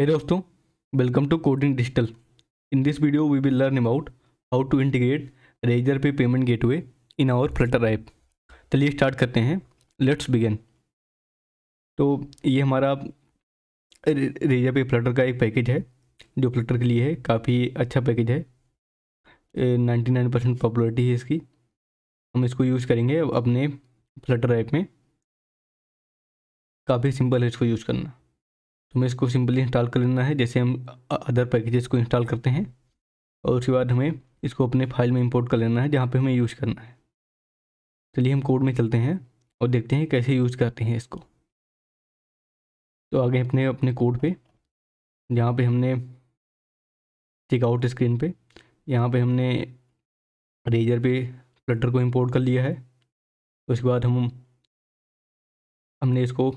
Hey दोस्तों welcome to Coding Digital. In this video we will learn about how to integrate Razor Pay payment gateway in our Flutter app. चलिए start करते हैं let's begin तो ये हमारा razor पे Flutter का एक पैकेज है जो फ्लटर के लिए है काफ़ी अच्छा पैकेज है नाइन्टी नाइन परसेंट पॉपुलरिटी है इसकी हम इसको यूज़ करेंगे अपने फ्लटर ऐप में काफ़ी सिंपल है इसको यूज़ करना तो हमें इसको सिंपली इंस्टॉल कर लेना है जैसे हम अदर पैकेजेस को इंस्टॉल करते हैं और उसके बाद हमें इसको अपने फाइल में इंपोर्ट कर लेना है जहाँ पे हमें यूज़ करना है चलिए हम कोड में चलते हैं और देखते हैं कैसे यूज़ करते हैं इसको तो आगे अपने अपने कोड पे जहाँ पे हमने चेकआउट स्क्रीन पे यहाँ पे हमने रेजर पे फ्लटर को इंपोर्ट कर लिया है उसके बाद हम हमने इसको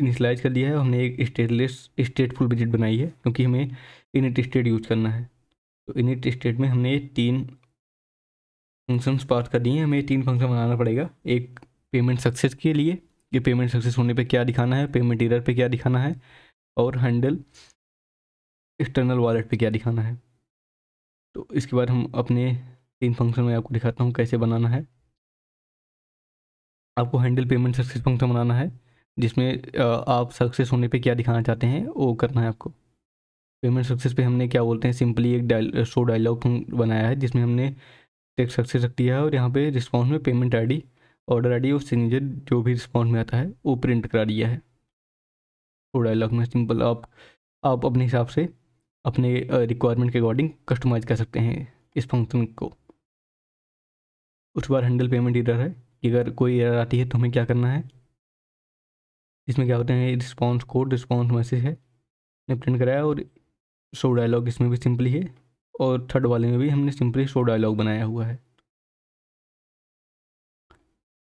इनिशलाइज कर लिया है हमने एक स्टेटलेस स्टेटफुल विजिट बनाई है क्योंकि हमें इनिट स्टेट यूज करना है तो इनिट स्टेट में हमने तीन फंक्शंस पास कर दिए हैं हमें तीन फंक्शन बनाना पड़ेगा एक पेमेंट सक्सेस के लिए कि पेमेंट सक्सेस होने पे क्या दिखाना है पेमेंट एरर पे क्या दिखाना है और हैंडल एक्सटर्नल वॉलेट पे क्या दिखाना है तो इसके बाद हम अपने तीन फंक्शन में आपको दिखाता हूँ कैसे बनाना है आपको हैंडल पेमेंट सक्सेस फंक्शन बनाना है जिसमें आप सक्सेस होने पे क्या दिखाना चाहते हैं वो करना है आपको पेमेंट सक्सेस पे हमने क्या बोलते हैं सिंपली एक डायल शो डायलॉग बनाया है जिसमें हमने टेक्स्ट सक्सेस रख दिया है और यहाँ पे रिस्पॉन्स में पेमेंट आईडी ऑर्डर आईडी और सिग्नेचर जो भी रिस्पॉन्स में आता है वो प्रिंट करा दिया है शो डायलॉग में सिंपल आप आप अपने हिसाब से अपने रिक्वायरमेंट के अकॉर्डिंग कस्टमाइज कर सकते हैं इस फंक्शन को उस बार हैंडल पेमेंट इधर है कि अगर कोई एरर आती है तो हमें क्या करना है इसमें क्या होते हैं रिस्पॉन्स कोड रिस्पॉन्स मैसेज है ने प्रिंट कराया और शो डायलॉग इसमें भी सिंपली है और थर्ड वाले में भी हमने सिंपली शो डायलॉग बनाया हुआ है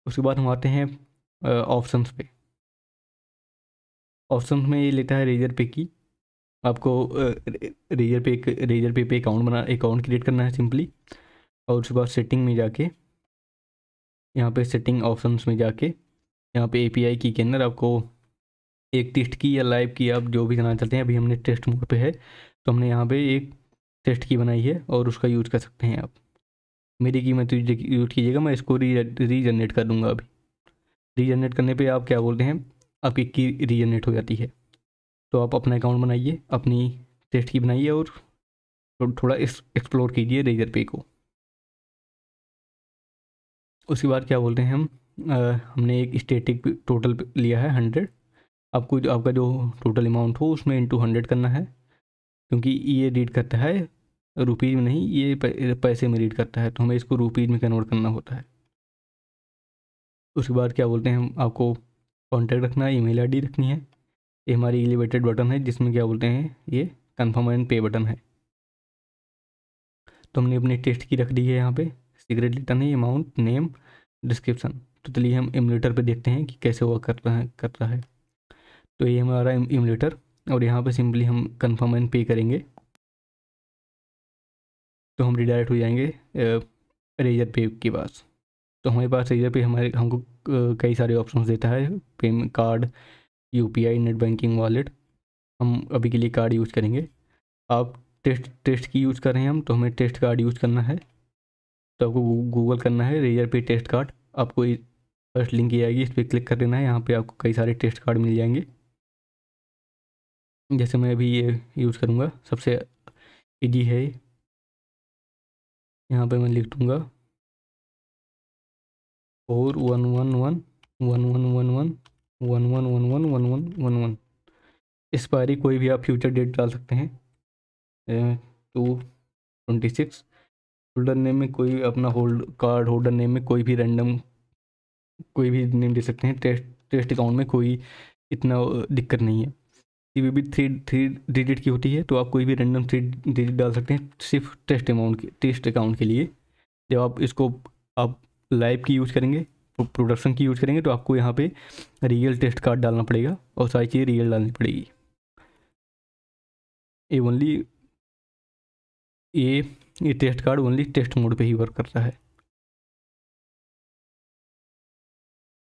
उसके बाद हम आते हैं ऑप्शंस पे ऑप्शंस में ये लेता है रेजर पे की आपको रेजर पे रेजर पे पे अकाउंट बना अकाउंट क्रिएट करना है सिंपली और उसके बाद सेटिंग में जाके यहाँ पे सेटिंग ऑप्शंस में जाके यहाँ पे एपीआई की के अंदर आपको एक टेस्ट की या लाइव की आप जो भी जाना चाहते हैं अभी हमने टेस्ट मोड पे है तो हमने यहाँ पे एक टेस्ट की बनाई है और उसका यूज कर सकते हैं आप मेरी की मैं यूज कीजिएगा मैं इसको री रीजनरेट कर दूँगा अभी रीजनरेट करने पर आप क्या बोलते हैं आपकी की रीजनरेट हो जाती है तो आप अपना अकाउंट बनाइए अपनी टेस्ट की बनाइए और थोड़ा इस एक्सप्लोर कीजिए रेजर पे को उसके बाद क्या बोलते हैं हम हमने एक स्टेटिक टोटल लिया है हंड्रेड आपको जो आपका जो टोटल अमाउंट हो उसमें इंटू हंड्रेड करना है क्योंकि ये रीड करता है रुपीज़ में नहीं ये पैसे में रीड करता है तो हमें इसको रुपीज़ में कन्वर्ट करना होता है उसके बाद क्या बोलते हैं हम आपको कॉन्टैक्ट रखना है ईमेल आईडी रखनी है ये हमारी एलिवेटेड बटन है जिसमें क्या बोलते हैं ये कन्फर्म एंड पे बटन है तो हमने अपनी टेस्ट की रख दी है यहाँ पर सिगरेट लिटन है अमाउंट नेम डिस्क्रिप्सन तो चलिए हम एमुलेटर पे देखते हैं कि कैसे वर्क रहा है कर रहा है तो ये हमारा एमुलेटर और यहाँ पे सिंपली हम कन्फर्म एंड पे करेंगे तो हम रिडायरेक्ट हो जाएंगे रेजर पे के पास तो हमारे पास रेजर पे हमारे हमको कई सारे ऑप्शन देता है पेमेंट कार्ड यू नेट बैंकिंग वॉलेट हम अभी के लिए कार्ड यूज़ करेंगे आप टेस्ट टेस्ट की यूज़ कर रहे हैं हम तो हमें टेस्ट कार्ड यूज़ करना है तो आपको गूगल करना है रेजर पे टेस्ट कार्ड आपको फर्स्ट लिंक ये आएगी इस पर क्लिक कर देना है यहाँ पे आपको कई सारे टेस्ट कार्ड मिल जाएंगे जैसे मैं अभी ये यूज़ करूँगा सबसे ईजी है यहाँ पे मैं लिख दूँगा four one one one one one one one one one one one one one one one इस ही कोई भी आप फ्यूचर डेट डाल सकते हैं two twenty six holder name में कोई अपना होल्ड कार्ड होल्डर नेम में कोई भी रैंडम कोई भी नेम दे सकते हैं टेस्ट टेस्ट अकाउंट में कोई इतना दिक्कत नहीं है सी भी थ्री थ्री डिजिट की होती है तो आप कोई भी रैंडम थ्री डिजिट डाल सकते हैं सिर्फ टेस्ट अमाउंट के टेस्ट अकाउंट के लिए जब आप इसको आप लाइव की यूज़ करेंगे प्रोडक्शन की यूज़ करेंगे तो आपको यहाँ पे रियल टेस्ट कार्ड डालना पड़ेगा और सारी चीज़ें रियल डालनी पड़ेगी ए ओनली ये ये test card only test mode पे ही वर्क करता है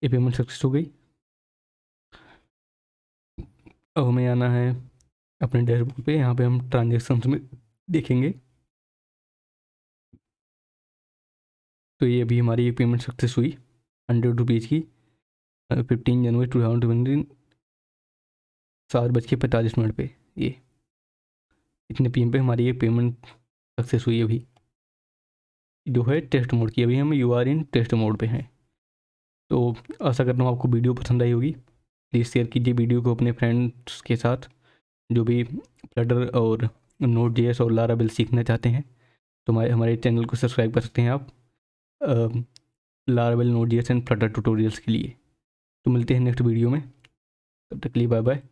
ये पेमेंट सक्सेस हो गई अब हमें आना है अपने डैशबोर्ड पे यहाँ पे हम ट्रांजेक्शन में देखेंगे तो ये अभी हमारी ये पेमेंट सक्सेस हुई हंड्रेड रुपीज़ की fifteen January two thousand twenty सात बज के पैंतालीस मिनट पे ये इतने पी पे हमारी ये पेमेंट सक्सेस हुई अभी जो है टेस्ट मोड की अभी हम you are in test mode पे हैं तो आशा करना हूँ आपको वीडियो पसंद आई होगी प्लीज़ शेयर कीजिए वीडियो को अपने फ्रेंड्स के साथ जो भी फ्लटर और नोट जे और लारा बिल सीखना चाहते हैं तो हमारे हमारे चैनल को सब्सक्राइब कर सकते हैं आप लारा बिल Node J and Flutter tutorials के लिए तो मिलते हैं नेक्स्ट वीडियो में तब तक लिए बाय बाय